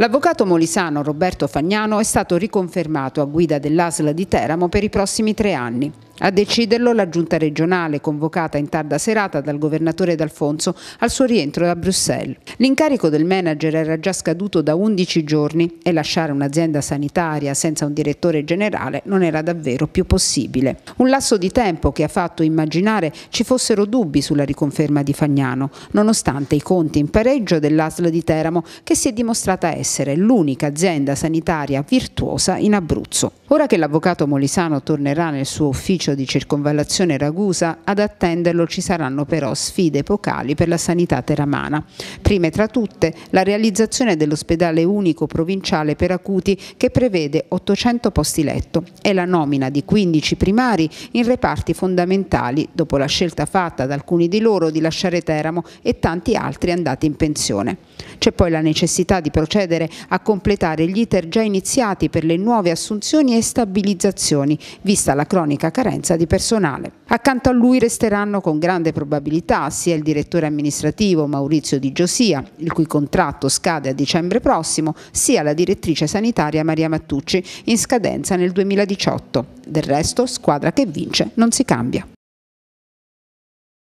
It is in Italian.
L'avvocato molisano Roberto Fagnano è stato riconfermato a guida dell'ASL di Teramo per i prossimi tre anni. A deciderlo la giunta regionale, convocata in tarda serata dal governatore D'Alfonso al suo rientro da Bruxelles. L'incarico del manager era già scaduto da 11 giorni e lasciare un'azienda sanitaria senza un direttore generale non era davvero più possibile. Un lasso di tempo che ha fatto immaginare ci fossero dubbi sulla riconferma di Fagnano, nonostante i conti in pareggio dell'ASL di Teramo, che si è dimostrata essere l'unica azienda sanitaria virtuosa in Abruzzo. Ora che l'avvocato Molisano tornerà nel suo ufficio l'ufficio di circonvallazione Ragusa, ad attenderlo ci saranno però sfide epocali per la sanità teramana. Prime tra tutte la realizzazione dell'ospedale unico provinciale per acuti che prevede 800 posti letto e la nomina di 15 primari in reparti fondamentali dopo la scelta fatta da alcuni di loro di lasciare Teramo e tanti altri andati in pensione. C'è poi la necessità di procedere a completare gli iter già iniziati per le nuove assunzioni e stabilizzazioni, vista la cronica carenza carenza di personale. Accanto a lui resteranno con grande probabilità sia il direttore amministrativo Maurizio Di Giosia, il cui contratto scade a dicembre prossimo, sia la direttrice sanitaria Maria Mattucci, in scadenza nel 2018. Del resto, squadra che vince non si cambia.